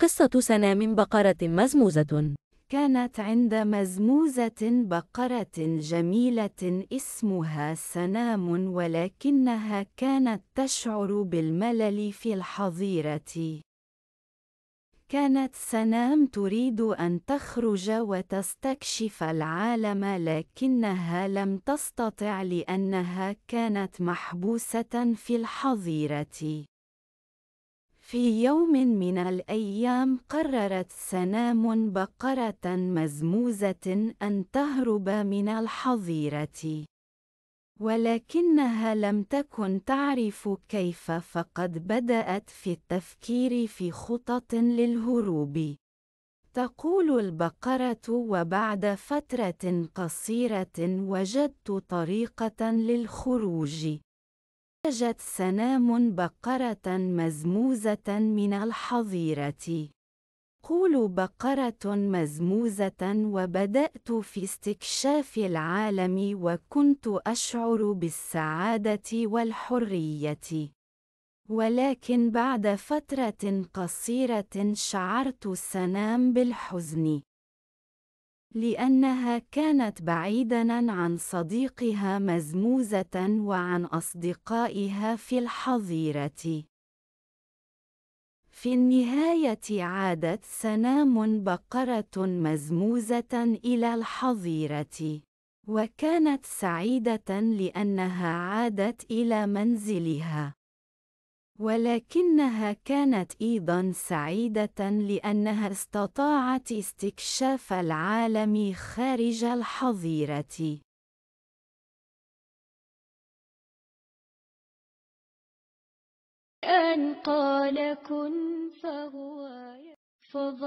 قصة سنا من بقرة مزموزة كانت عند مزموزة بقرة جميلة اسمها سنام ولكنها كانت تشعر بالملل في الحظيرة. كانت سنام تريد أن تخرج وتستكشف العالم لكنها لم تستطع لأنها كانت محبوسة في الحظيرة. في يوم من الأيام قررت سنام بقرة مزموزة أن تهرب من الحظيرة ولكنها لم تكن تعرف كيف فقد بدأت في التفكير في خطط للهروب تقول البقرة وبعد فترة قصيرة وجدت طريقة للخروج خرجت سنام بقرة مزموزة من الحظيرة. قول بقرة مزموزة وبدأت في استكشاف العالم وكنت أشعر بالسعادة والحرية. ولكن بعد فترة قصيرة شعرت سنام بالحزن. لأنها كانت بعيدًا عن صديقها مزموزة وعن أصدقائها في الحظيرة. في النهاية عادت سنام بقرة مزموزة إلى الحظيرة. وكانت سعيدة لأنها عادت إلى منزلها. ولكنها كانت ايضا سعيده لانها استطاعت استكشاف العالم خارج الحظيره ان قال كن فهو فضاء